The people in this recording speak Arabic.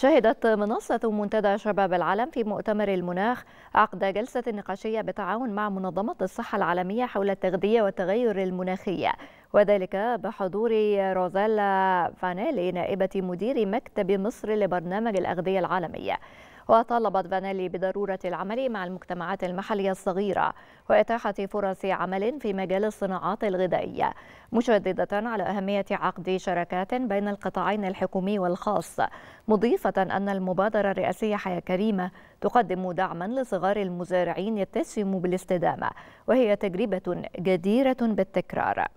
شهدت منصة منتدى شباب العالم في مؤتمر المناخ عقد جلسة نقاشية بالتعاون مع منظمة الصحة العالمية حول التغذية والتغير المناخي وذلك بحضور روزالا فانيلي نائبة مدير مكتب مصر لبرنامج الأغذية العالمية وطالبت فانيلي بضرورة العمل مع المجتمعات المحلية الصغيرة وإتاحة فرص عمل في مجال الصناعات الغذائية مشددة على أهمية عقد شراكات بين القطاعين الحكومي والخاص مضيفة أن المبادرة الرئاسية حياة كريمة تقدم دعما لصغار المزارعين يتسم بالاستدامة وهي تجربة جديرة بالتكرار